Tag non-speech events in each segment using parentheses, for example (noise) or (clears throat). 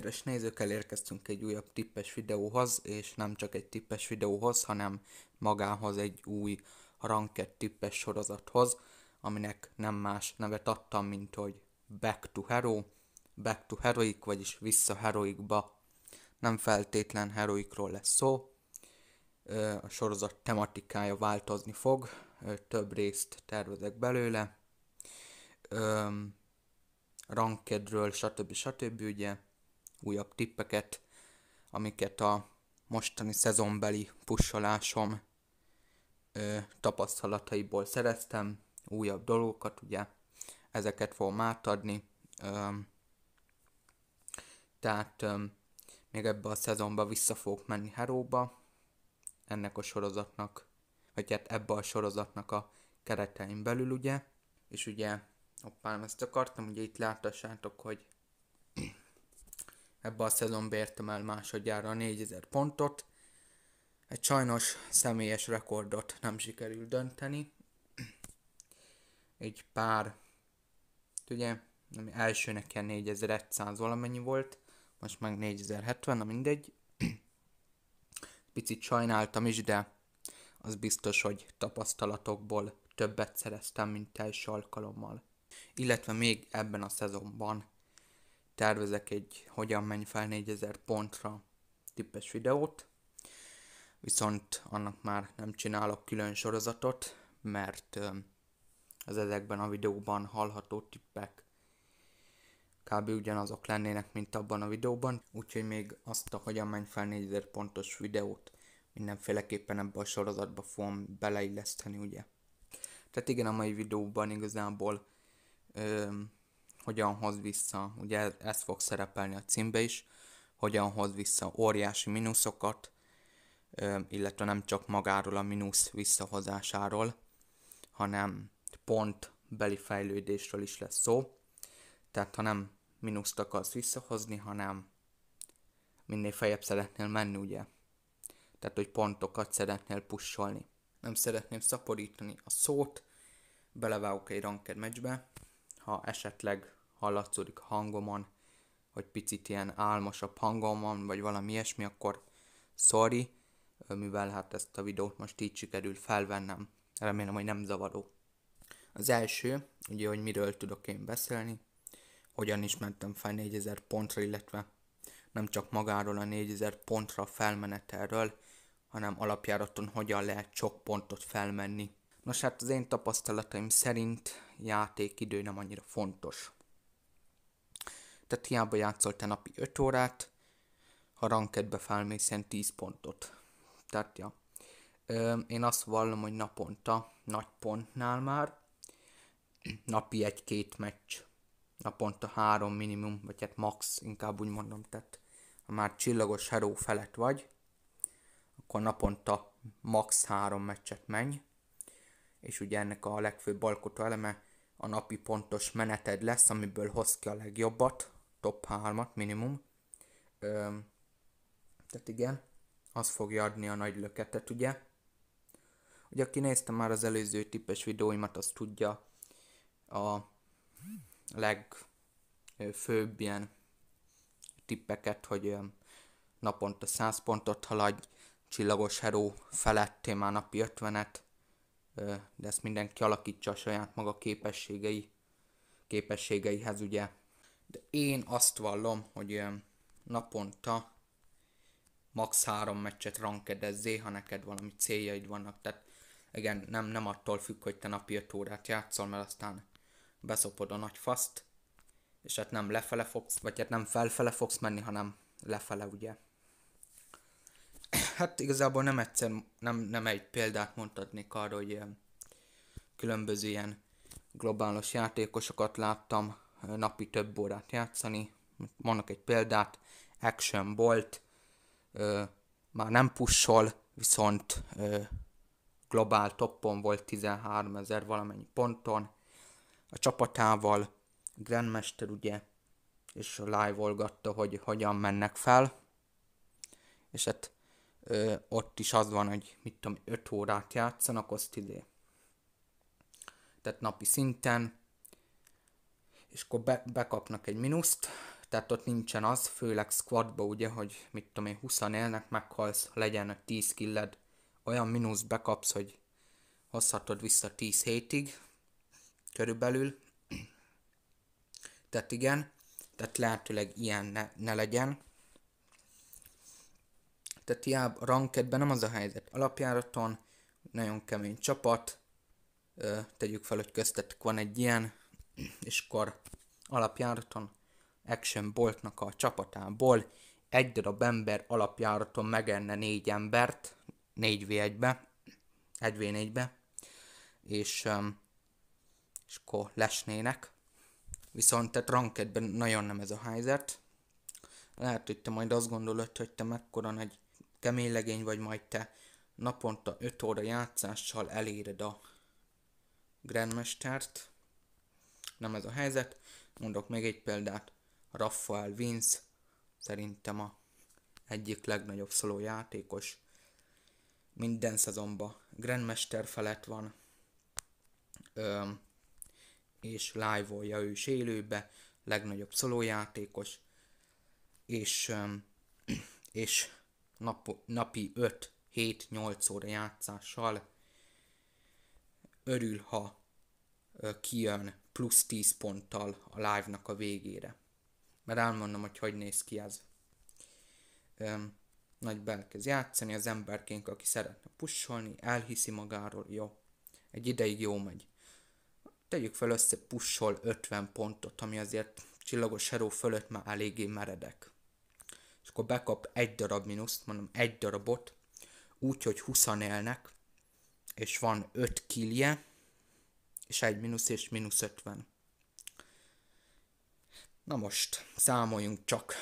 Kedves nézőkkel érkeztünk egy újabb tippes videóhoz, és nem csak egy tippes videóhoz, hanem magához egy új ranked tippes sorozathoz, aminek nem más nevet adtam, mint hogy Back to Hero, Back to Heroic, vagyis vissza Heroicba. Nem feltétlen Heroicról lesz szó, a sorozat tematikája változni fog, több részt tervezek belőle, rankedről, stb. stb. ugye, újabb tippeket, amiket a mostani szezonbeli pussolásom ö, tapasztalataiból szereztem, újabb dolgokat, ugye, ezeket fogom átadni. Ö, tehát ö, még ebbe a szezonba vissza fogok menni Heróba, ennek a sorozatnak, vagy hát ebbe a sorozatnak a keretein belül, ugye, és ugye, hoppám, ezt akartam, ugye itt láttassátok, hogy Ebbe a szezonba értem el másodjára 4000 pontot. Egy sajnos személyes rekordot nem sikerül dönteni. Egy pár, ugye, ami elsőnek ilyen 4100 valamennyi volt, most meg 4070, na mindegy. Picit sajnáltam is, de az biztos, hogy tapasztalatokból többet szereztem, mint első alkalommal. Illetve még ebben a szezonban tervezek egy hogyan menj fel 4000 pontra tippes videót, viszont annak már nem csinálok külön sorozatot, mert az ezekben a videóban hallható tippek kb. ugyanazok lennének, mint abban a videóban, úgyhogy még azt a hogyan menj fel 4000 pontos videót mindenféleképpen ebbe a sorozatba fogom beleilleszteni, ugye. Tehát igen, a mai videóban igazából öm, hogyan hoz vissza, ugye ez fog szerepelni a címbe is, hogyan hoz vissza óriási mínuszokat, illetve nem csak magáról a mínusz visszahozásáról, hanem pont beli fejlődésről is lesz szó. Tehát ha nem mínuszt akarsz visszahozni, hanem minél feljebb szeretnél menni, ugye? Tehát, hogy pontokat szeretnél pusolni. Nem szeretném szaporítani a szót, belevágok egy ranked meccsbe, ha esetleg hallatszódik hangomon, hogy picit ilyen álmosabb hangom van, vagy valami ilyesmi, akkor sorry, mivel hát ezt a videót most így sikerül felvennem. Remélem, hogy nem zavaró. Az első, ugye, hogy miről tudok én beszélni, hogyan is mentem fel 4000 pontra, illetve nem csak magáról a 4000 pontra felmenetelről, hanem alapjáraton hogyan lehet sok pontot felmenni. Nos hát az én tapasztalataim szerint játékidő nem annyira fontos. Tehát hiába játszol te napi 5 órát, ha rankedbe felmész 10 pontot. Tehát ja. Ö, én azt vallom, hogy naponta, nagy pontnál már, napi egy-két meccs, naponta három minimum, vagy hát max, inkább úgy mondom, tehát ha már csillagos heró felett vagy, akkor naponta max három meccset menj, és ugye ennek a legfőbb alkotó eleme a napi pontos meneted lesz, amiből hoz ki a legjobbat, top 3-at minimum. Ö, tehát igen, az fogja adni a nagy löketet, ugye? Ugye, aki nézte már az előző tippes videóimat, az tudja a legfőbb ilyen tippeket, hogy naponta 100 pontot haladj, csillagos heró felett már napi 50-et, de ezt mindenki alakítsa a saját maga képességei, képességeihez, ugye. De én azt vallom, hogy naponta max. három meccset rankedezzé, ha neked valami céljaid vannak. Tehát igen, nem, nem attól függ, hogy te napi öt órát játszol, mert aztán beszopod a nagy faszt, és hát nem lefele fogsz, vagy hát nem felfele fogsz menni, hanem lefele, ugye hát igazából nem egyszer, nem, nem egy példát mondhatnék arra, hogy ilyen eh, különböző ilyen globálos játékosokat láttam eh, napi több órát játszani. Mondok egy példát, Action Bolt, ö, eh, már nem pussol, viszont ö, globál toppon volt 13 ezer valamennyi ponton, a csapatával, Grandmaster ugye, és live-olgatta, hogy hogyan mennek fel, és hát ö, ott is az van, hogy mit tudom, 5 órát játszanak, azt idé. Tehát napi szinten, és akkor be, bekapnak egy minuszt, tehát ott nincsen az, főleg squadba ugye, hogy mit tudom én, 20 élnek, meghalsz, legyen 10 killed, olyan minusz bekapsz, hogy hozhatod vissza 10 hétig, körülbelül. Tehát igen, tehát lehetőleg ilyen ne, ne legyen tehát hiába rankedben nem az a helyzet. Alapjáraton nagyon kemény csapat, tegyük fel, hogy köztetek van egy ilyen, és akkor alapjáraton Action Boltnak a csapatából egy darab ember alapjáraton megenne négy embert, 4v1-be, 1v4-be, és, és akkor lesnének. Viszont tehát rankedben nagyon nem ez a helyzet. Lehet, hogy te majd azt gondolod, hogy te mekkora nagy Kemény legény vagy majd te. Naponta 5 óra játszással eléred a grandmestert. Nem ez a helyzet. Mondok még egy példát. Rafael Vince szerintem a egyik legnagyobb szóló játékos minden szezonban Grandmester felett van, Öm, és live-olja ő is élőbe, legnagyobb szolójátékos és, öm, (clears throat) és nap, napi 5-7-8 óra játszással örül, ha kijön plusz 10 ponttal a live-nak a végére. Mert elmondom, hogy hogy néz ki ez. Öm, nagy belkez játszani, az emberként, aki szeretne pusholni, elhiszi magáról, jó. Egy ideig jó megy. Tegyük fel össze pussol 50 pontot, ami azért csillagos heró fölött már eléggé meredek és akkor bekap egy darab mínuszt, mondom egy darabot, úgy, hogy 20 élnek, és van 5 kilje, és egy mínusz és mínusz 50. Na most, számoljunk csak.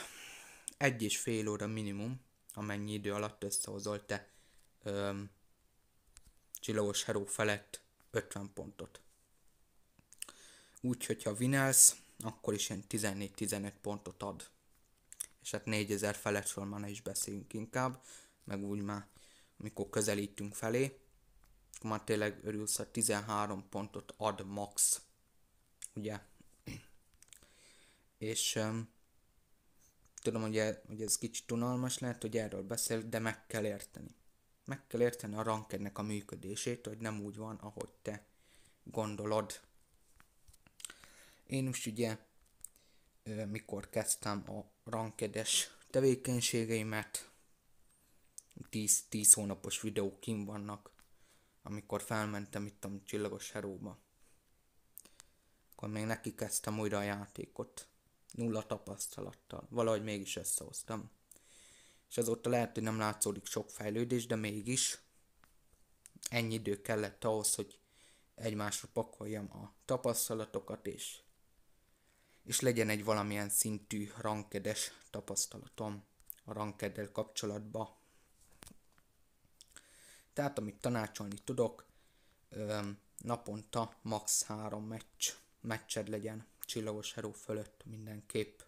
Egy és fél óra minimum, amennyi idő alatt összehozol te öm, csillagos heró felett 50 pontot. Úgyhogy ha vinelsz, akkor is ilyen 14-15 pontot ad és hát 4000 felett már ne is beszéljünk inkább, meg úgy már, amikor közelítünk felé, akkor már tényleg örülsz, hogy 13 pontot ad max, ugye? (clears throat) És um, tudom, hogy, el, hogy ez kicsit unalmas lehet, hogy erről beszél, de meg kell érteni. Meg kell érteni a rankednek a működését, hogy nem úgy van, ahogy te gondolod. Én most ugye, mikor kezdtem a rankedes tevékenységeimet. 10, 10 hónapos videók kim vannak, amikor felmentem itt a Csillagos Heróba. Akkor még neki kezdtem újra a játékot. Nulla tapasztalattal. Valahogy mégis összehoztam. És azóta lehet, hogy nem látszódik sok fejlődés, de mégis ennyi idő kellett ahhoz, hogy egymásra pakoljam a tapasztalatokat és és legyen egy valamilyen szintű rankedes tapasztalatom a rankeddel kapcsolatban. Tehát amit tanácsolni tudok, naponta max. 3 meccs, meccsed legyen csillagos heró fölött mindenképp.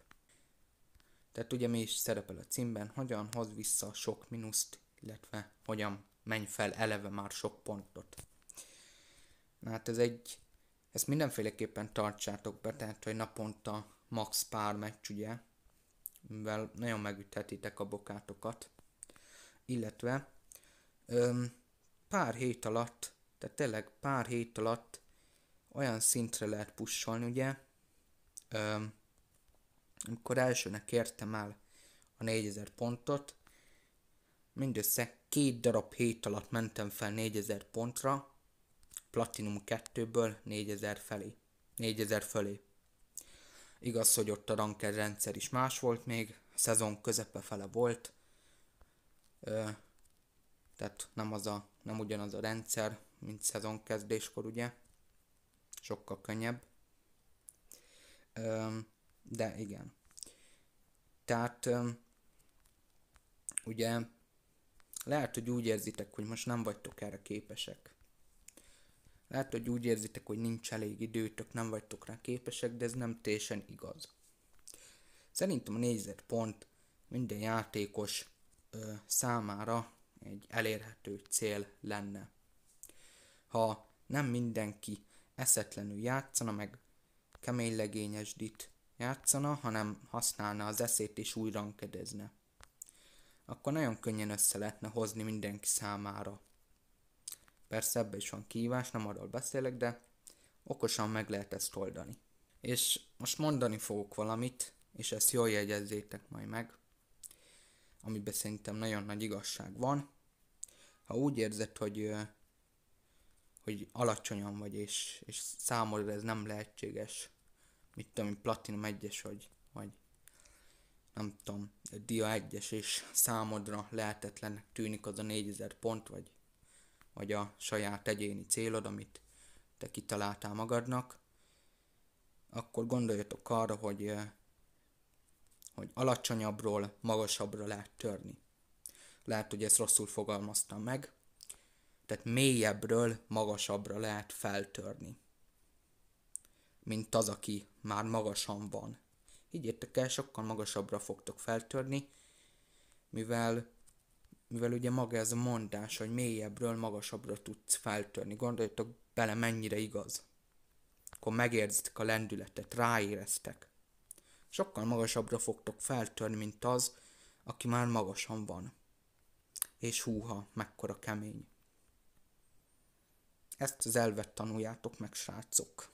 Tehát ugye mi is szerepel a címben, hogyan hoz vissza a sok minuszt, illetve hogyan menj fel eleve már sok pontot. Na hát ez egy ezt mindenféleképpen tartsátok be, tehát hogy naponta max pár meccs, ugye, mivel nagyon megüthetitek a bokátokat. Illetve öm, pár hét alatt, tehát tényleg pár hét alatt olyan szintre lehet pussolni, ugye, öm, amikor elsőnek értem el a 4000 pontot, mindössze két darab hét alatt mentem fel 4000 pontra, Platinum 2-ből 4000 felé. 4000 fölé. Igaz, hogy ott a ranker rendszer is más volt még, a szezon közepe fele volt, ö, tehát nem, az a, nem ugyanaz a rendszer, mint szezon kezdéskor, ugye? Sokkal könnyebb. Ö, de igen. Tehát ö, ugye lehet, hogy úgy érzitek, hogy most nem vagytok erre képesek. Lehet, hogy úgy érzitek, hogy nincs elég időtök, nem vagytok rá képesek, de ez nem teljesen igaz. Szerintem a négyzetpont minden játékos ö, számára egy elérhető cél lenne. Ha nem mindenki eszetlenül játszana, meg keménylegényesdít játszana, hanem használna az eszét és újrankedezne. Akkor nagyon könnyen össze lehetne hozni mindenki számára Persze ebbe is van kívás, nem arról beszélek, de okosan meg lehet ezt oldani. És most mondani fogok valamit, és ezt jól jegyezzétek majd meg, amiben szerintem nagyon nagy igazság van. Ha úgy érzed, hogy, hogy alacsonyan vagy, és, és számodra ez nem lehetséges, mit tudom, platinum 1-es vagy, vagy nem tudom, dia egyes, és számodra lehetetlennek tűnik az a 4000 pont, vagy vagy a saját egyéni célod, amit te kitaláltál magadnak, akkor gondoljatok arra, hogy, eh, hogy alacsonyabbról magasabbra lehet törni. Lehet, hogy ezt rosszul fogalmaztam meg, tehát mélyebbről magasabbra lehet feltörni, mint az, aki már magasan van. Higgyétek el, sokkal magasabbra fogtok feltörni, mivel mivel ugye maga ez a mondás, hogy mélyebbről magasabbra tudsz feltörni. Gondoljatok bele, mennyire igaz. Akkor megérzitek a lendületet, ráéreztek. Sokkal magasabbra fogtok feltörni, mint az, aki már magasan van. És húha, mekkora kemény. Ezt az elvet tanuljátok meg, srácok.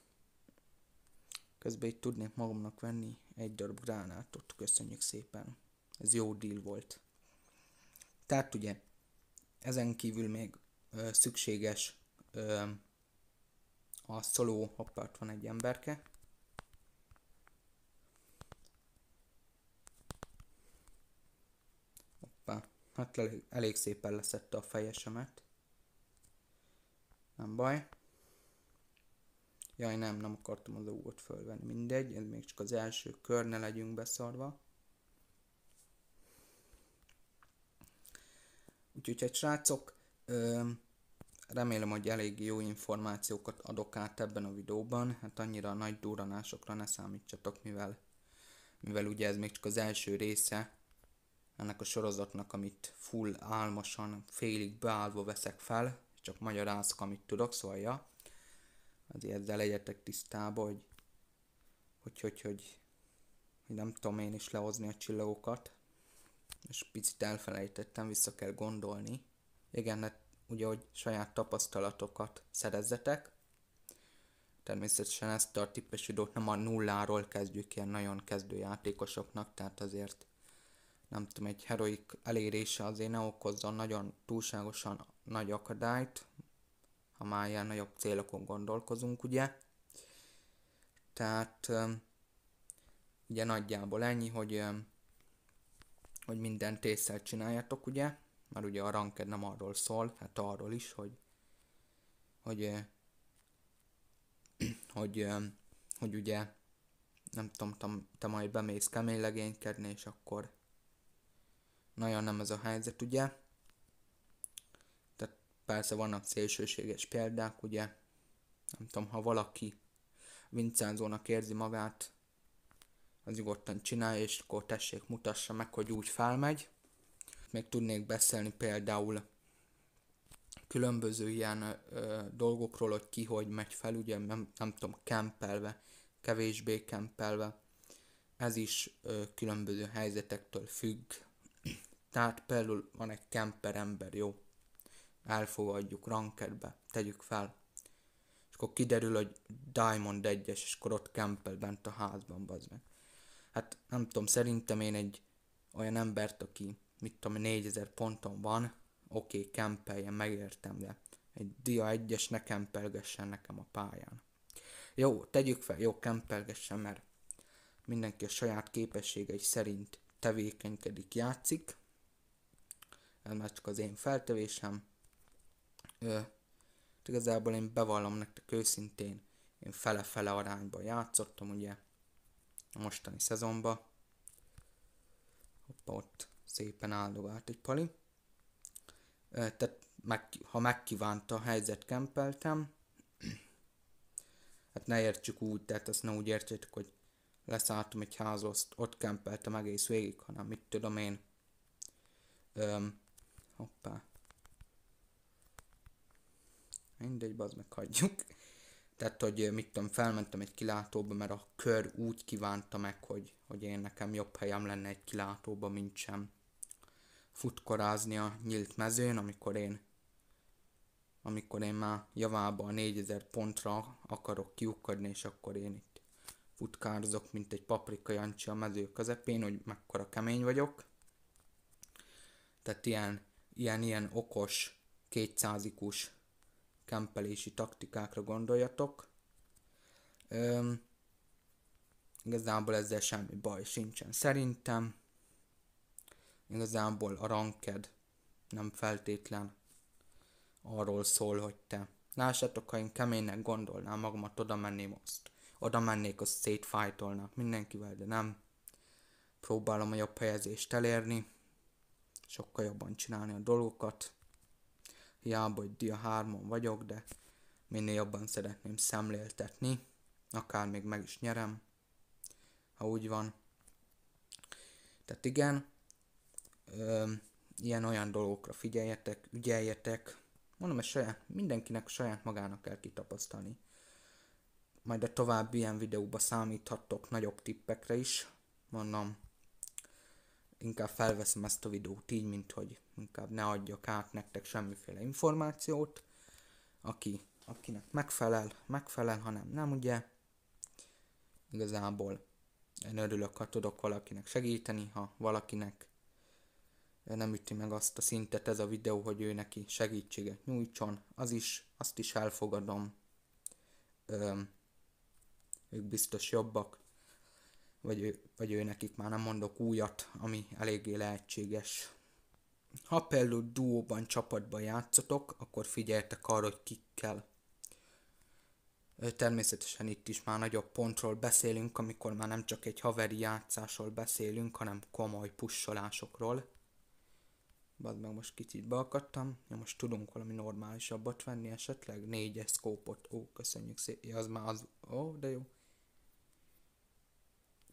Közben itt tudnék magamnak venni egy darab gránátot. Köszönjük szépen. Ez jó deal volt. Tehát ugye ezen kívül még ö, szükséges ö, a szoló, hoppart van egy emberke. Hoppá, hát elég, elég szépen leszette a fejesemet. Nem baj. Jaj, nem, nem akartam az óvot fölvenni. Mindegy, ez még csak az első kör, ne legyünk beszarva. Úgyhogy hát srácok, remélem, hogy elég jó információkat adok át ebben a videóban, hát annyira nagy duranásokra ne számítsatok, mivel, mivel ugye ez még csak az első része ennek a sorozatnak, amit full álmosan, félig beállva veszek fel, csak magyarázok, amit tudok, szóval ja, azért ezzel legyetek tisztában hogy, hogy, hogy, hogy, hogy nem tudom én is lehozni a csillagokat, és picit elfelejtettem, vissza kell gondolni. Igen, hát ugye, hogy saját tapasztalatokat szerezzetek. Természetesen ezt a tippes időt nem a nulláról kezdjük ilyen nagyon kezdő játékosoknak, tehát azért nem tudom, egy heroik elérése azért ne okozzon nagyon túlságosan nagy akadályt, ha már ilyen nagyobb célokon gondolkozunk, ugye. Tehát ugye nagyjából ennyi, hogy hogy minden észszel csináljátok, ugye? Mert ugye a ranked nem arról szól, hát arról is, hogy hogy (clears throat) hogy, hogy, hogy ugye nem tudom, tam te majd bemész keménylegénykedni, és akkor nagyon nem ez a helyzet, ugye? Tehát persze vannak szélsőséges példák, ugye? Nem tudom, ha valaki vincenzónak érzi magát, az nyugodtan csinálja, és akkor tessék, mutassa meg, hogy úgy felmegy. Még tudnék beszélni például különböző ilyen ö, dolgokról, hogy ki hogy megy fel, ugye nem, nem tudom, kempelve, kevésbé kempelve. Ez is ö, különböző helyzetektől függ. Tehát például van egy kemper ember, jó? Elfogadjuk rankedbe, tegyük fel. És akkor kiderül, hogy Diamond 1-es, és akkor ott kempel bent a házban, bazd meg hát nem tudom, szerintem én egy olyan embert, aki mit tudom, 4000 ponton van, oké, okay, kempeljen, megértem, de egy dia egyes ne kempelgessen nekem a pályán. Jó, tegyük fel, jó, kempelgessen, mert mindenki a saját képességei szerint tevékenykedik, játszik. Ez már csak az én feltevésem. Ö, igazából én bevallom nektek őszintén, én fele-fele arányban játszottam, ugye a mostani szezonba. Hoppa, ott szépen áldogált egy pali. Tehát meg, ha megkívánta a helyzet kempeltem, hát ne értsük úgy, tehát azt ne úgy értsétek, hogy leszálltam egy házost, ott kempeltem egész végig, hanem mit tudom én. Öm, hoppá. Mindegy, bazd meg hagyjuk. Tehát, hogy mit tudom, felmentem egy kilátóba, mert a kör úgy kívánta meg, hogy, hogy én nekem jobb helyem lenne egy kilátóba, mint sem futkorázni a nyílt mezőn, amikor én amikor én már javába a 4000 pontra akarok kiukadni, és akkor én itt futkározok, mint egy paprika Jancsi a mező közepén, hogy mekkora kemény vagyok. Tehát ilyen, ilyen, ilyen okos, kétszázikus kempelési taktikákra gondoljatok. Üm, igazából ezzel semmi baj sincsen szerintem. Igazából a ranked nem feltétlen arról szól, hogy te lássátok, ha én keménynek gondolnám magamat, oda menném azt. Oda mennék, azt szétfájtolnak mindenkivel, de nem. Próbálom a jobb helyezést elérni, sokkal jobban csinálni a dolgokat, hiába, hogy dia 3 vagyok, de minél jobban szeretném szemléltetni, akár még meg is nyerem, ha úgy van. Tehát igen, ilyen-olyan dolgokra figyeljetek, ügyeljetek, mondom, hogy saját, mindenkinek saját magának kell kitapasztalni. Majd a további ilyen videóba számíthattok nagyobb tippekre is, mondom, inkább felveszem ezt a videót így, mint hogy inkább ne adjak át nektek semmiféle információt, aki, akinek megfelel, megfelel, hanem nem, ugye? Igazából én örülök, ha tudok valakinek segíteni, ha valakinek nem üti meg azt a szintet ez a videó, hogy ő neki segítséget nyújtson, az is, azt is elfogadom. Öm, ők biztos jobbak, vagy ő, vagy ő nekik már nem mondok újat, ami eléggé lehetséges. Ha például duóban csapatban játszotok, akkor figyeltek arra, hogy kikkel. Természetesen itt is már nagyobb pontról beszélünk, amikor már nem csak egy haveri játszásról beszélünk, hanem komoly pussolásokról. Bad meg most kicsit beakadtam. Ja, most tudunk valami normálisabbat venni esetleg? Négyes szkópot. Ó, köszönjük szépen. Ja, az már az... Ó, de jó.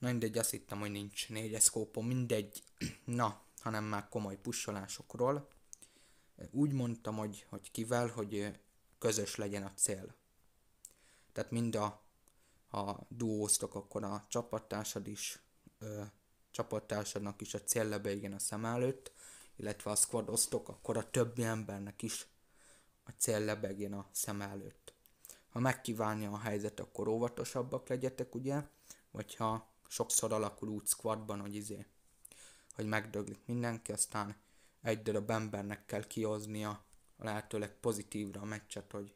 Mindegy, azt hittem, hogy nincs négy eszkópom, mindegy. (clears throat) Na, hanem már komoly pussolásokról. Úgy mondtam, hogy, hogy kivel, hogy közös legyen a cél. Tehát mind a, a duóztok, akkor a csapattársad is, ö, csapattársadnak is a cél lebegjen a szem előtt, illetve a squadoztok, akkor a többi embernek is a cél lebegjen a szem előtt. Ha megkívánja a helyzet, akkor óvatosabbak legyetek, ugye? Vagy ha sokszor alakul úgy squadban, hogy izé, hogy megdöglik mindenki, aztán egy darab embernek kell kihoznia a lehetőleg pozitívra a meccset, hogy,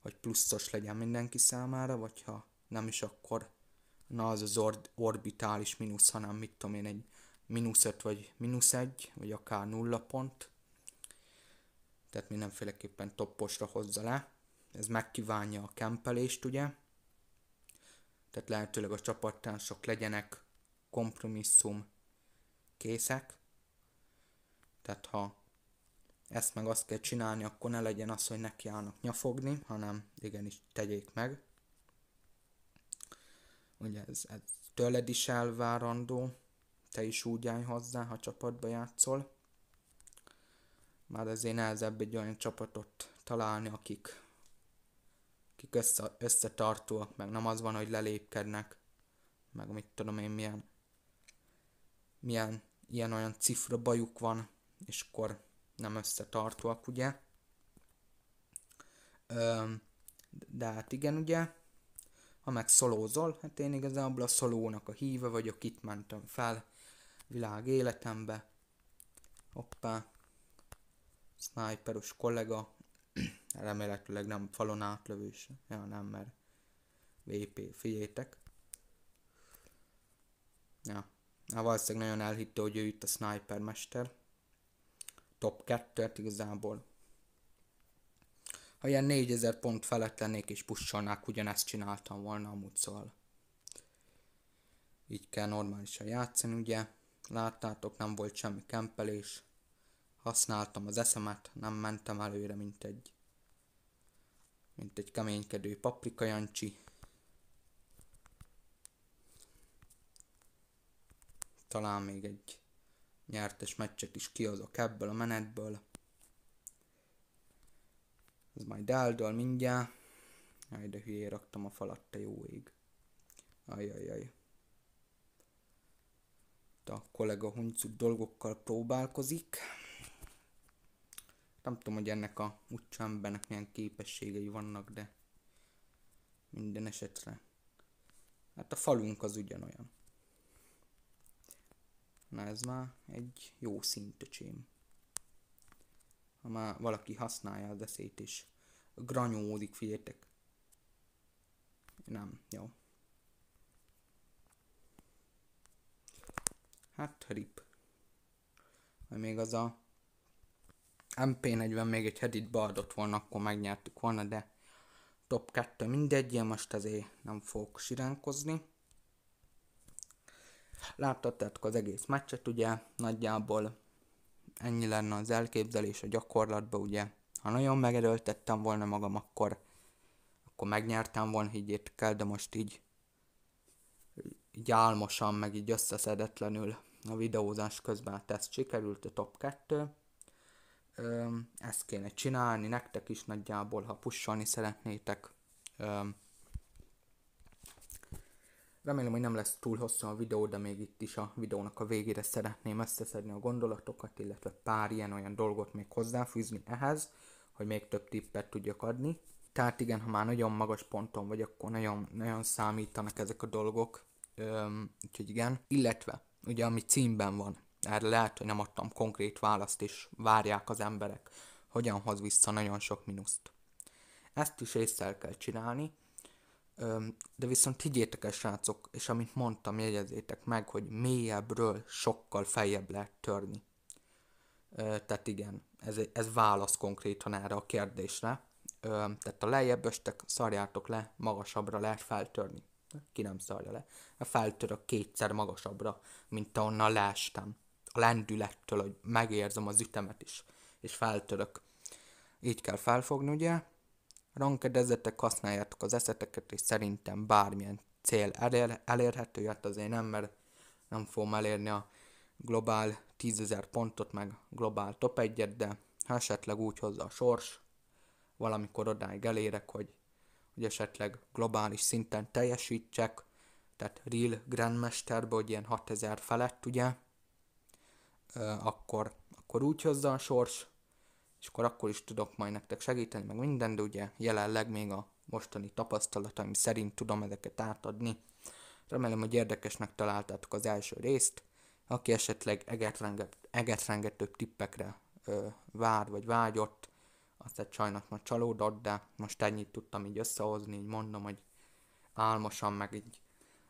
hogy pluszos legyen mindenki számára, vagy ha nem is, akkor na az az or- orbitális mínusz, hanem mit tudom én, egy mínusz 5 vagy mínusz 1, vagy akár nulla pont. Tehát mindenféleképpen topposra hozza le. Ez megkívánja a kempelést, ugye? tehát lehetőleg a csapattársak legyenek kompromisszum készek, tehát ha ezt meg azt kell csinálni, akkor ne legyen az, hogy állnak nyafogni, hanem igenis tegyék meg. Ugye ez, ez tőled is elvárandó, te is úgy állj hozzá, ha csapatba játszol. Már azért nehezebb egy olyan csapatot találni, akik akik össze, összetartóak, meg nem az van, hogy lelépkednek, meg mit tudom én milyen, milyen ilyen-olyan cifra bajuk van, és akkor nem összetartóak, ugye. Ö, de hát igen, ugye, ha meg szolózol, hát én igazából a szolónak a híve vagyok, itt mentem fel világ életembe. Hoppá, sniperos kollega, Remélhetőleg nem falon átlövés. Ja, nem, mert VP, figyétek. Ja. Na, hát valószínűleg nagyon elhitte, hogy ő itt a sniper mester. Top 2 igazából. Ha ilyen 4000 pont felett lennék és pussolnák, ugyanezt csináltam volna amúgy szóval. Így kell normálisan játszani, ugye? Láttátok, nem volt semmi kempelés. Használtam az eszemet, nem mentem előre, mint egy mint egy keménykedő paprika Jancsi. Talán még egy nyertes meccset is kihozok ebből a menetből. Ez majd eldől mindjárt. Jaj, de hülyé raktam a falat, te jó ég. Ajajaj. De a kollega huncut dolgokkal próbálkozik. Nem tudom, hogy ennek a utca embernek milyen képességei vannak, de minden esetre. Hát a falunk az ugyanolyan. Na ez már egy jó szintöcsém. Ha már valaki használja az eszét és Granyódik, figyeljetek. Nem, jó. Hát rip. Még az a MP40 még egy headit beadott volna, akkor megnyertük volna, de top 2 mindegy, én most azért nem fogok siránkozni. Láttattátok az egész meccset, ugye, nagyjából ennyi lenne az elképzelés a gyakorlatban, ugye. Ha nagyon megerőltettem volna magam, akkor, akkor megnyertem volna, higgyétek el, de most így, így álmosan, meg így összeszedetlenül a videózás közben, tesz sikerült a top 2 ezt kéne csinálni nektek is nagyjából, ha pusolni szeretnétek. remélem, hogy nem lesz túl hosszú a videó, de még itt is a videónak a végére szeretném összeszedni a gondolatokat, illetve pár ilyen-olyan dolgot még hozzáfűzni ehhez, hogy még több tippet tudjak adni. Tehát igen, ha már nagyon magas ponton vagy, akkor nagyon, nagyon számítanak ezek a dolgok. Üm, úgyhogy igen. Illetve, ugye ami címben van, erre lehet, hogy nem adtam konkrét választ, és várják az emberek, hogyan hoz vissza nagyon sok mínuszt. Ezt is észre kell csinálni, de viszont higgyétek el, srácok, és amit mondtam, jegyezzétek meg, hogy mélyebbről sokkal feljebb lehet törni. Tehát igen, ez, ez válasz konkrétan erre a kérdésre. Tehát a lejjebb östek, szarjátok le, magasabbra lehet feltörni. Ki nem szarja le. Feltörök kétszer magasabbra, mint ahonnan leestem lendülettől, hogy megérzem az ütemet is, és feltörök. Így kell felfogni, ugye? Rankedezzetek, használjátok az eszeteket, és szerintem bármilyen cél elér, elérhető, hát azért nem, mert nem fogom elérni a globál 10.000 pontot, meg globál top 1 de ha esetleg úgy hozza a sors, valamikor odáig elérek, hogy, hogy esetleg globális szinten teljesítsek, tehát real grandmesterbe, hogy ilyen 6000 felett, ugye, akkor, akkor úgy hozza a sors, és akkor akkor is tudok majd nektek segíteni, meg minden, de ugye jelenleg még a mostani tapasztalataim szerint tudom ezeket átadni. Remélem, hogy érdekesnek találtátok az első részt. Aki esetleg egetrengetőbb tippekre ö, vár, vagy vágyott, egy sajnos ma csalódott, de most ennyit tudtam így összehozni, így mondom, hogy álmosan, meg így,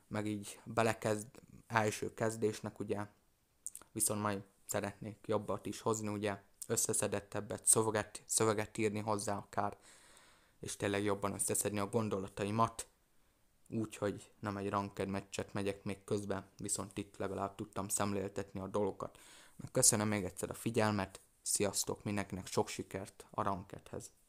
meg így belekezd első kezdésnek, ugye, viszont majd szeretnék jobbat is hozni, ugye összeszedettebbet, szöveget, szöveget írni hozzá akár, és tényleg jobban összeszedni a gondolataimat, úgyhogy nem egy ranked meccset megyek még közben, viszont itt legalább tudtam szemléltetni a dolgokat. Köszönöm még egyszer a figyelmet, sziasztok mindenkinek, sok sikert a rankedhez!